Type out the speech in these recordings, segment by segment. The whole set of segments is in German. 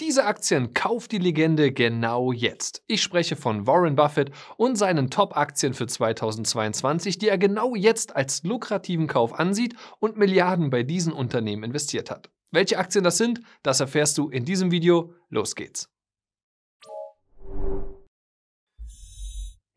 Diese Aktien kauft die Legende genau jetzt. Ich spreche von Warren Buffett und seinen Top-Aktien für 2022, die er genau jetzt als lukrativen Kauf ansieht und Milliarden bei diesen Unternehmen investiert hat. Welche Aktien das sind, das erfährst du in diesem Video. Los geht's.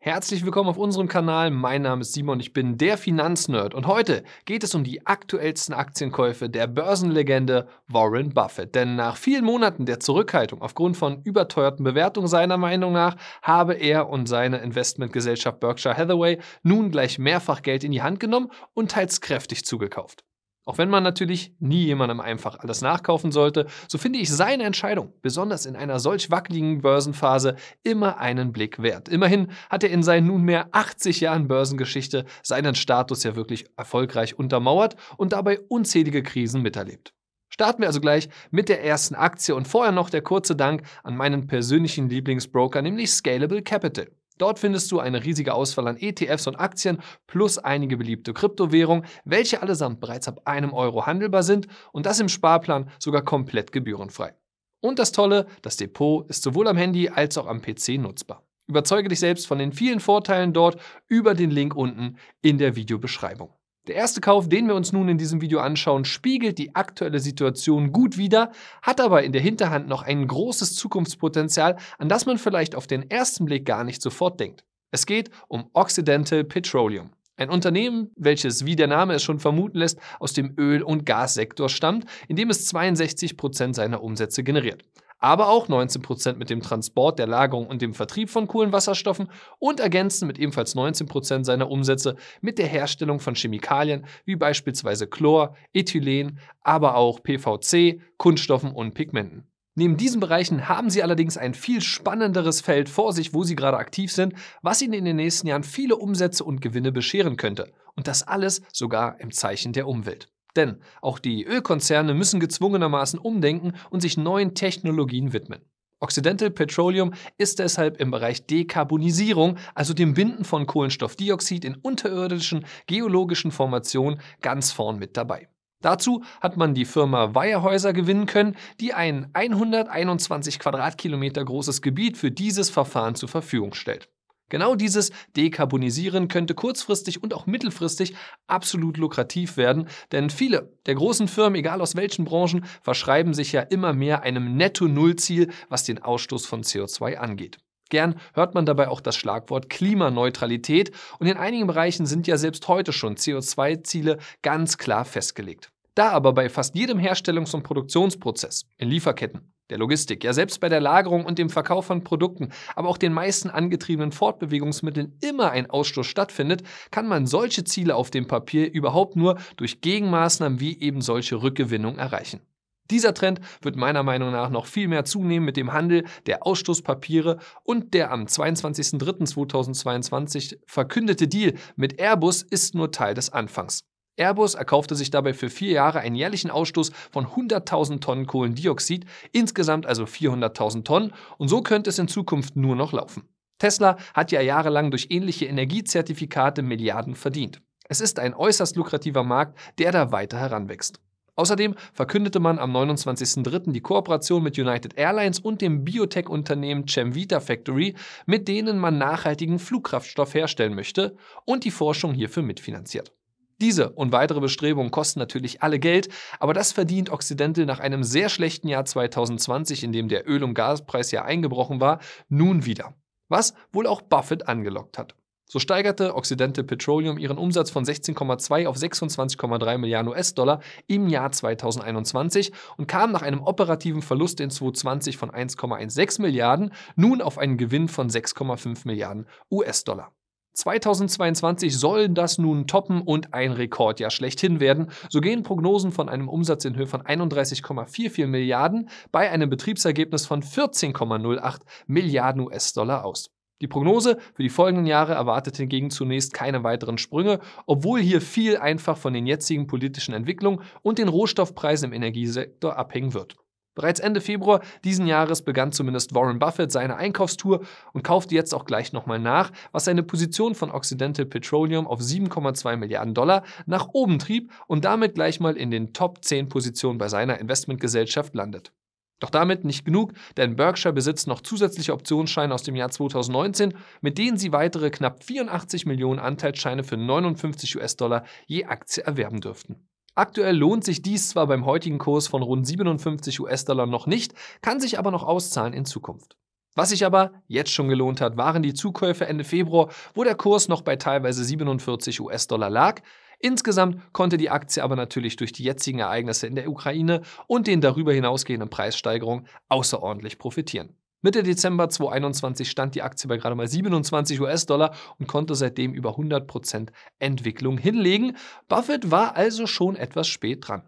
Herzlich willkommen auf unserem Kanal. Mein Name ist Simon, ich bin der Finanznerd und heute geht es um die aktuellsten Aktienkäufe der Börsenlegende Warren Buffett. Denn nach vielen Monaten der Zurückhaltung aufgrund von überteuerten Bewertungen seiner Meinung nach habe er und seine Investmentgesellschaft Berkshire Hathaway nun gleich mehrfach Geld in die Hand genommen und teils kräftig zugekauft. Auch wenn man natürlich nie jemandem einfach alles nachkaufen sollte, so finde ich seine Entscheidung, besonders in einer solch wackeligen Börsenphase, immer einen Blick wert. Immerhin hat er in seinen nunmehr 80 Jahren Börsengeschichte seinen Status ja wirklich erfolgreich untermauert und dabei unzählige Krisen miterlebt. Starten wir also gleich mit der ersten Aktie und vorher noch der kurze Dank an meinen persönlichen Lieblingsbroker, nämlich Scalable Capital. Dort findest du eine riesige Auswahl an ETFs und Aktien plus einige beliebte Kryptowährungen, welche allesamt bereits ab einem Euro handelbar sind und das im Sparplan sogar komplett gebührenfrei. Und das Tolle, das Depot ist sowohl am Handy als auch am PC nutzbar. Überzeuge dich selbst von den vielen Vorteilen dort über den Link unten in der Videobeschreibung. Der erste Kauf, den wir uns nun in diesem Video anschauen, spiegelt die aktuelle Situation gut wider, hat aber in der Hinterhand noch ein großes Zukunftspotenzial, an das man vielleicht auf den ersten Blick gar nicht sofort denkt. Es geht um Occidental Petroleum. Ein Unternehmen, welches, wie der Name es schon vermuten lässt, aus dem Öl- und Gassektor stammt, in dem es 62 Prozent seiner Umsätze generiert aber auch 19% mit dem Transport, der Lagerung und dem Vertrieb von Kohlenwasserstoffen und ergänzen mit ebenfalls 19% seiner Umsätze mit der Herstellung von Chemikalien wie beispielsweise Chlor, Ethylen, aber auch PVC, Kunststoffen und Pigmenten. Neben diesen Bereichen haben sie allerdings ein viel spannenderes Feld vor sich, wo sie gerade aktiv sind, was ihnen in den nächsten Jahren viele Umsätze und Gewinne bescheren könnte. Und das alles sogar im Zeichen der Umwelt. Denn auch die Ölkonzerne müssen gezwungenermaßen umdenken und sich neuen Technologien widmen. Occidental Petroleum ist deshalb im Bereich Dekarbonisierung, also dem Binden von Kohlenstoffdioxid in unterirdischen geologischen Formationen, ganz vorn mit dabei. Dazu hat man die Firma Weyerhäuser gewinnen können, die ein 121 Quadratkilometer großes Gebiet für dieses Verfahren zur Verfügung stellt. Genau dieses Dekarbonisieren könnte kurzfristig und auch mittelfristig absolut lukrativ werden, denn viele der großen Firmen, egal aus welchen Branchen, verschreiben sich ja immer mehr einem Netto-Null-Ziel, was den Ausstoß von CO2 angeht. Gern hört man dabei auch das Schlagwort Klimaneutralität und in einigen Bereichen sind ja selbst heute schon CO2-Ziele ganz klar festgelegt. Da aber bei fast jedem Herstellungs- und Produktionsprozess, in Lieferketten, der Logistik, ja selbst bei der Lagerung und dem Verkauf von Produkten, aber auch den meisten angetriebenen Fortbewegungsmitteln immer ein Ausstoß stattfindet, kann man solche Ziele auf dem Papier überhaupt nur durch Gegenmaßnahmen wie eben solche Rückgewinnung erreichen. Dieser Trend wird meiner Meinung nach noch viel mehr zunehmen mit dem Handel der Ausstoßpapiere und der am 22.03.2022 verkündete Deal mit Airbus ist nur Teil des Anfangs. Airbus erkaufte sich dabei für vier Jahre einen jährlichen Ausstoß von 100.000 Tonnen Kohlendioxid, insgesamt also 400.000 Tonnen, und so könnte es in Zukunft nur noch laufen. Tesla hat ja jahrelang durch ähnliche Energiezertifikate Milliarden verdient. Es ist ein äußerst lukrativer Markt, der da weiter heranwächst. Außerdem verkündete man am 29.03. die Kooperation mit United Airlines und dem Biotech-Unternehmen Chemvita Factory, mit denen man nachhaltigen Flugkraftstoff herstellen möchte und die Forschung hierfür mitfinanziert. Diese und weitere Bestrebungen kosten natürlich alle Geld, aber das verdient Occidental nach einem sehr schlechten Jahr 2020, in dem der Öl- und Gaspreis ja eingebrochen war, nun wieder. Was wohl auch Buffett angelockt hat. So steigerte Occidental Petroleum ihren Umsatz von 16,2 auf 26,3 Milliarden US-Dollar im Jahr 2021 und kam nach einem operativen Verlust in 2020 von 1,16 Milliarden nun auf einen Gewinn von 6,5 Milliarden US-Dollar. 2022 soll das nun toppen und ein Rekordjahr schlechthin werden. So gehen Prognosen von einem Umsatz in Höhe von 31,44 Milliarden bei einem Betriebsergebnis von 14,08 Milliarden US-Dollar aus. Die Prognose für die folgenden Jahre erwartet hingegen zunächst keine weiteren Sprünge, obwohl hier viel einfach von den jetzigen politischen Entwicklungen und den Rohstoffpreisen im Energiesektor abhängen wird. Bereits Ende Februar diesen Jahres begann zumindest Warren Buffett seine Einkaufstour und kaufte jetzt auch gleich nochmal nach, was seine Position von Occidental Petroleum auf 7,2 Milliarden Dollar nach oben trieb und damit gleich mal in den Top 10 Positionen bei seiner Investmentgesellschaft landet. Doch damit nicht genug, denn Berkshire besitzt noch zusätzliche Optionsscheine aus dem Jahr 2019, mit denen sie weitere knapp 84 Millionen Anteilsscheine für 59 US-Dollar je Aktie erwerben dürften. Aktuell lohnt sich dies zwar beim heutigen Kurs von rund 57 US-Dollar noch nicht, kann sich aber noch auszahlen in Zukunft. Was sich aber jetzt schon gelohnt hat, waren die Zukäufe Ende Februar, wo der Kurs noch bei teilweise 47 US-Dollar lag. Insgesamt konnte die Aktie aber natürlich durch die jetzigen Ereignisse in der Ukraine und den darüber hinausgehenden Preissteigerungen außerordentlich profitieren. Mitte Dezember 2021 stand die Aktie bei gerade mal 27 US-Dollar und konnte seitdem über 100% Entwicklung hinlegen. Buffett war also schon etwas spät dran.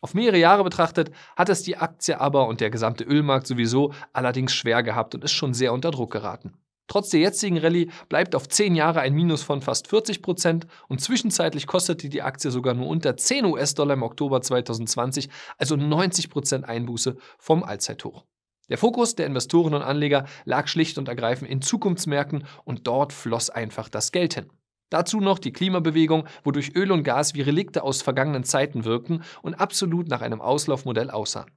Auf mehrere Jahre betrachtet hat es die Aktie aber und der gesamte Ölmarkt sowieso allerdings schwer gehabt und ist schon sehr unter Druck geraten. Trotz der jetzigen Rallye bleibt auf 10 Jahre ein Minus von fast 40 und zwischenzeitlich kostete die Aktie sogar nur unter 10 US-Dollar im Oktober 2020, also 90 Einbuße vom Allzeithoch. Der Fokus der Investoren und Anleger lag schlicht und ergreifend in Zukunftsmärkten und dort floss einfach das Geld hin. Dazu noch die Klimabewegung, wodurch Öl und Gas wie Relikte aus vergangenen Zeiten wirkten und absolut nach einem Auslaufmodell aussahen.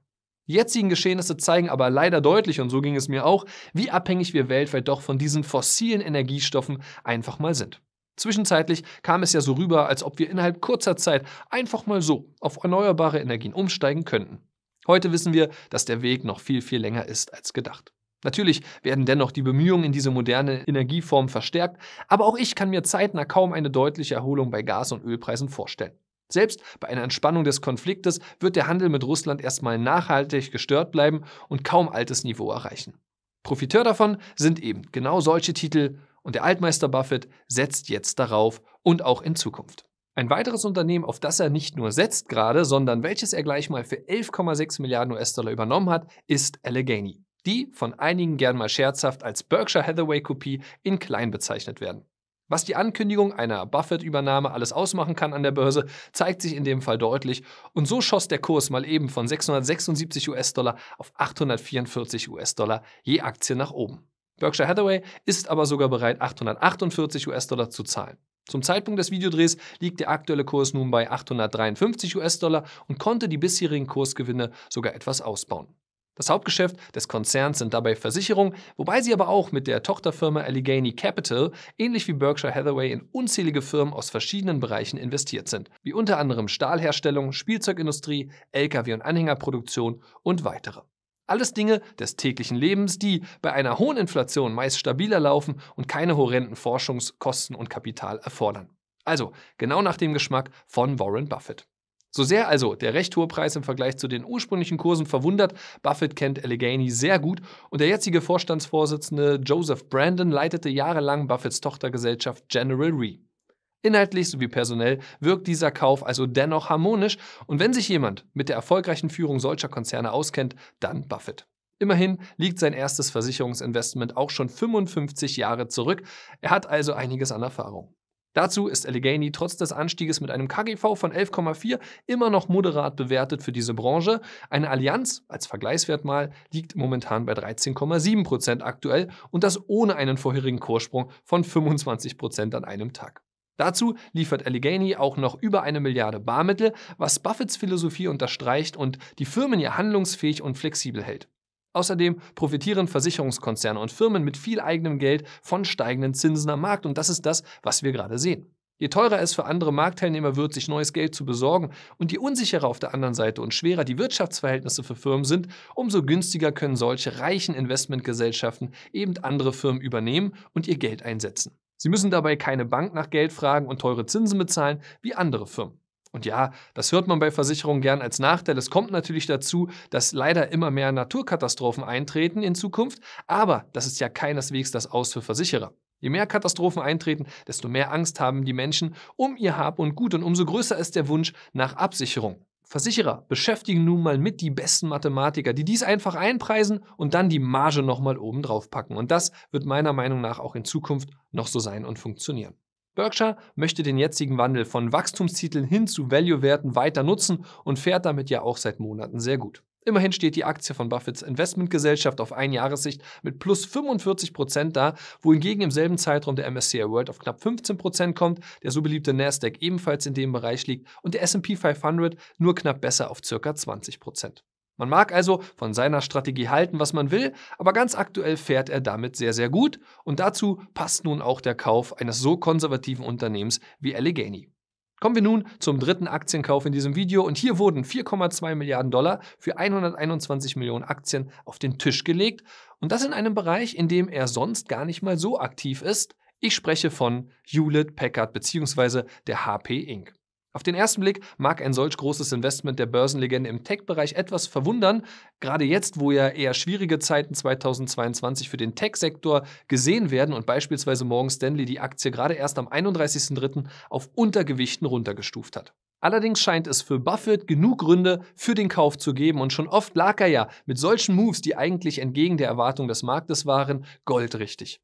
Die jetzigen Geschehnisse zeigen aber leider deutlich, und so ging es mir auch, wie abhängig wir weltweit doch von diesen fossilen Energiestoffen einfach mal sind. Zwischenzeitlich kam es ja so rüber, als ob wir innerhalb kurzer Zeit einfach mal so auf erneuerbare Energien umsteigen könnten. Heute wissen wir, dass der Weg noch viel, viel länger ist als gedacht. Natürlich werden dennoch die Bemühungen in diese moderne Energieform verstärkt, aber auch ich kann mir zeitnah kaum eine deutliche Erholung bei Gas- und Ölpreisen vorstellen. Selbst bei einer Entspannung des Konfliktes wird der Handel mit Russland erstmal nachhaltig gestört bleiben und kaum altes Niveau erreichen. Profiteur davon sind eben genau solche Titel und der Altmeister Buffett setzt jetzt darauf und auch in Zukunft. Ein weiteres Unternehmen, auf das er nicht nur setzt gerade, sondern welches er gleich mal für 11,6 Milliarden US-Dollar übernommen hat, ist Allegheny, die von einigen gern mal scherzhaft als Berkshire Hathaway-Kopie in klein bezeichnet werden. Was die Ankündigung einer Buffett-Übernahme alles ausmachen kann an der Börse, zeigt sich in dem Fall deutlich. Und so schoss der Kurs mal eben von 676 US-Dollar auf 844 US-Dollar je Aktie nach oben. Berkshire Hathaway ist aber sogar bereit, 848 US-Dollar zu zahlen. Zum Zeitpunkt des Videodrehs liegt der aktuelle Kurs nun bei 853 US-Dollar und konnte die bisherigen Kursgewinne sogar etwas ausbauen. Das Hauptgeschäft des Konzerns sind dabei Versicherungen, wobei sie aber auch mit der Tochterfirma Allegheny Capital, ähnlich wie Berkshire Hathaway, in unzählige Firmen aus verschiedenen Bereichen investiert sind, wie unter anderem Stahlherstellung, Spielzeugindustrie, Lkw- und Anhängerproduktion und weitere. Alles Dinge des täglichen Lebens, die bei einer hohen Inflation meist stabiler laufen und keine horrenden Forschungskosten und Kapital erfordern. Also genau nach dem Geschmack von Warren Buffett. So sehr also der recht hohe Preis im Vergleich zu den ursprünglichen Kursen verwundert, Buffett kennt Allegheny sehr gut und der jetzige Vorstandsvorsitzende Joseph Brandon leitete jahrelang Buffetts Tochtergesellschaft General Re. Inhaltlich sowie personell wirkt dieser Kauf also dennoch harmonisch und wenn sich jemand mit der erfolgreichen Führung solcher Konzerne auskennt, dann Buffett. Immerhin liegt sein erstes Versicherungsinvestment auch schon 55 Jahre zurück. Er hat also einiges an Erfahrung. Dazu ist Allegheny trotz des Anstieges mit einem KGV von 11,4 immer noch moderat bewertet für diese Branche. Eine Allianz, als Vergleichswert mal, liegt momentan bei 13,7% aktuell und das ohne einen vorherigen Kursprung von 25% an einem Tag. Dazu liefert Allegheny auch noch über eine Milliarde Barmittel, was Buffetts Philosophie unterstreicht und die Firmen ja handlungsfähig und flexibel hält. Außerdem profitieren Versicherungskonzerne und Firmen mit viel eigenem Geld von steigenden Zinsen am Markt und das ist das, was wir gerade sehen. Je teurer es für andere Marktteilnehmer wird, sich neues Geld zu besorgen und je unsicherer auf der anderen Seite und schwerer die Wirtschaftsverhältnisse für Firmen sind, umso günstiger können solche reichen Investmentgesellschaften eben andere Firmen übernehmen und ihr Geld einsetzen. Sie müssen dabei keine Bank nach Geld fragen und teure Zinsen bezahlen wie andere Firmen. Und ja, das hört man bei Versicherungen gern als Nachteil. Es kommt natürlich dazu, dass leider immer mehr Naturkatastrophen eintreten in Zukunft, aber das ist ja keineswegs das Aus für Versicherer. Je mehr Katastrophen eintreten, desto mehr Angst haben die Menschen um ihr Hab und Gut und umso größer ist der Wunsch nach Absicherung. Versicherer beschäftigen nun mal mit die besten Mathematiker, die dies einfach einpreisen und dann die Marge nochmal oben drauf packen. Und das wird meiner Meinung nach auch in Zukunft noch so sein und funktionieren. Berkshire möchte den jetzigen Wandel von Wachstumstiteln hin zu Value-Werten weiter nutzen und fährt damit ja auch seit Monaten sehr gut. Immerhin steht die Aktie von Buffetts Investmentgesellschaft auf Einjahressicht mit plus 45 Prozent da, wohingegen im selben Zeitraum der MSCI World auf knapp 15 Prozent kommt, der so beliebte Nasdaq ebenfalls in dem Bereich liegt und der S&P 500 nur knapp besser auf circa 20 Prozent. Man mag also von seiner Strategie halten, was man will, aber ganz aktuell fährt er damit sehr, sehr gut und dazu passt nun auch der Kauf eines so konservativen Unternehmens wie Allegheny. Kommen wir nun zum dritten Aktienkauf in diesem Video und hier wurden 4,2 Milliarden Dollar für 121 Millionen Aktien auf den Tisch gelegt und das in einem Bereich, in dem er sonst gar nicht mal so aktiv ist. Ich spreche von Hewlett Packard bzw. der HP Inc. Auf den ersten Blick mag ein solch großes Investment der Börsenlegende im Tech-Bereich etwas verwundern, gerade jetzt, wo ja eher schwierige Zeiten 2022 für den Tech-Sektor gesehen werden und beispielsweise Morgan Stanley die Aktie gerade erst am 31.03. auf Untergewichten runtergestuft hat. Allerdings scheint es für Buffett genug Gründe für den Kauf zu geben und schon oft lag er ja mit solchen Moves, die eigentlich entgegen der Erwartung des Marktes waren, goldrichtig.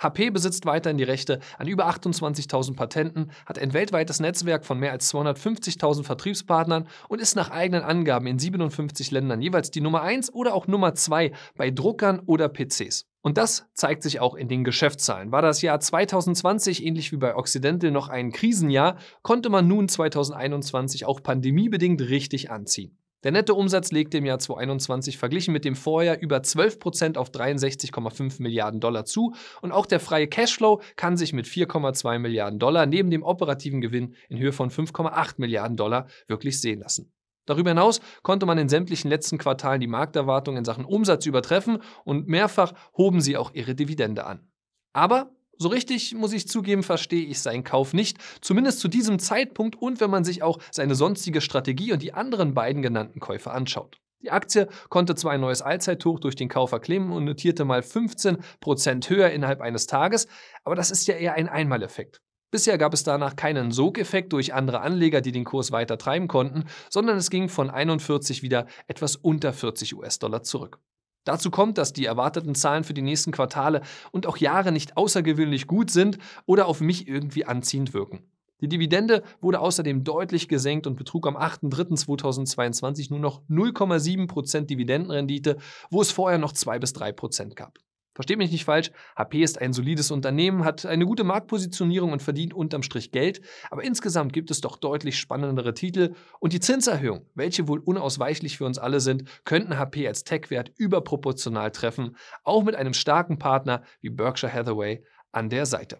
HP besitzt weiterhin die Rechte an über 28.000 Patenten, hat ein weltweites Netzwerk von mehr als 250.000 Vertriebspartnern und ist nach eigenen Angaben in 57 Ländern jeweils die Nummer 1 oder auch Nummer 2 bei Druckern oder PCs. Und das zeigt sich auch in den Geschäftszahlen. War das Jahr 2020 ähnlich wie bei Occidental noch ein Krisenjahr, konnte man nun 2021 auch pandemiebedingt richtig anziehen. Der nette Umsatz legte im Jahr 2021 verglichen mit dem Vorjahr über 12% auf 63,5 Milliarden Dollar zu und auch der freie Cashflow kann sich mit 4,2 Milliarden Dollar neben dem operativen Gewinn in Höhe von 5,8 Milliarden Dollar wirklich sehen lassen. Darüber hinaus konnte man in sämtlichen letzten Quartalen die Markterwartung in Sachen Umsatz übertreffen und mehrfach hoben sie auch ihre Dividende an. Aber so richtig, muss ich zugeben, verstehe ich seinen Kauf nicht, zumindest zu diesem Zeitpunkt und wenn man sich auch seine sonstige Strategie und die anderen beiden genannten Käufe anschaut. Die Aktie konnte zwar ein neues Allzeithoch durch den Kauf erklimmen und notierte mal 15% höher innerhalb eines Tages, aber das ist ja eher ein Einmaleffekt. Bisher gab es danach keinen Sogeffekt durch andere Anleger, die den Kurs weiter treiben konnten, sondern es ging von 41 wieder etwas unter 40 US-Dollar zurück. Dazu kommt, dass die erwarteten Zahlen für die nächsten Quartale und auch Jahre nicht außergewöhnlich gut sind oder auf mich irgendwie anziehend wirken. Die Dividende wurde außerdem deutlich gesenkt und betrug am 8.3.2022 nur noch 0,7% Dividendenrendite, wo es vorher noch 2 bis 3% gab. Versteht mich nicht falsch, HP ist ein solides Unternehmen, hat eine gute Marktpositionierung und verdient unterm Strich Geld, aber insgesamt gibt es doch deutlich spannendere Titel und die Zinserhöhungen, welche wohl unausweichlich für uns alle sind, könnten HP als Tech-Wert überproportional treffen, auch mit einem starken Partner wie Berkshire Hathaway an der Seite.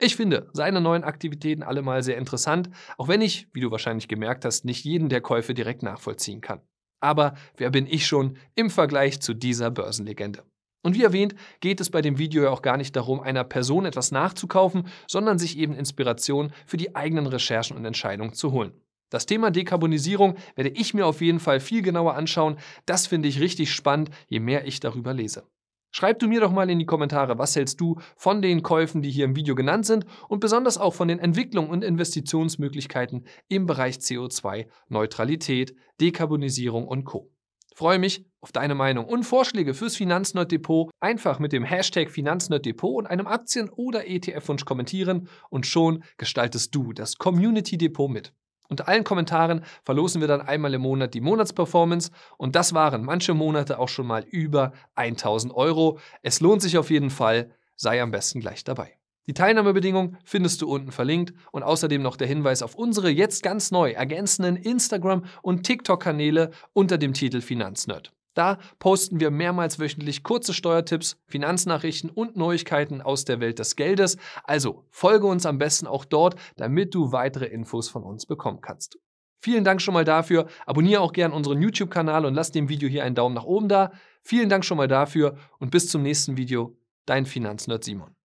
Ich finde seine neuen Aktivitäten allemal sehr interessant, auch wenn ich, wie du wahrscheinlich gemerkt hast, nicht jeden der Käufe direkt nachvollziehen kann. Aber wer bin ich schon im Vergleich zu dieser Börsenlegende? Und wie erwähnt, geht es bei dem Video ja auch gar nicht darum, einer Person etwas nachzukaufen, sondern sich eben Inspiration für die eigenen Recherchen und Entscheidungen zu holen. Das Thema Dekarbonisierung werde ich mir auf jeden Fall viel genauer anschauen. Das finde ich richtig spannend, je mehr ich darüber lese. Schreib du mir doch mal in die Kommentare, was hältst du von den Käufen, die hier im Video genannt sind und besonders auch von den Entwicklungen und Investitionsmöglichkeiten im Bereich CO2, Neutralität, Dekarbonisierung und Co. Freue mich auf deine Meinung und Vorschläge fürs Finanznerd Depot. Einfach mit dem Hashtag Finanznerd Depot und einem Aktien- oder ETF-Wunsch kommentieren und schon gestaltest du das Community Depot mit. Unter allen Kommentaren verlosen wir dann einmal im Monat die Monatsperformance und das waren manche Monate auch schon mal über 1000 Euro. Es lohnt sich auf jeden Fall, sei am besten gleich dabei. Die Teilnahmebedingungen findest du unten verlinkt und außerdem noch der Hinweis auf unsere jetzt ganz neu ergänzenden Instagram- und TikTok-Kanäle unter dem Titel Finanznerd. Da posten wir mehrmals wöchentlich kurze Steuertipps, Finanznachrichten und Neuigkeiten aus der Welt des Geldes. Also folge uns am besten auch dort, damit du weitere Infos von uns bekommen kannst. Vielen Dank schon mal dafür. Abonniere auch gern unseren YouTube-Kanal und lass dem Video hier einen Daumen nach oben da. Vielen Dank schon mal dafür und bis zum nächsten Video. Dein Finanznerd Simon.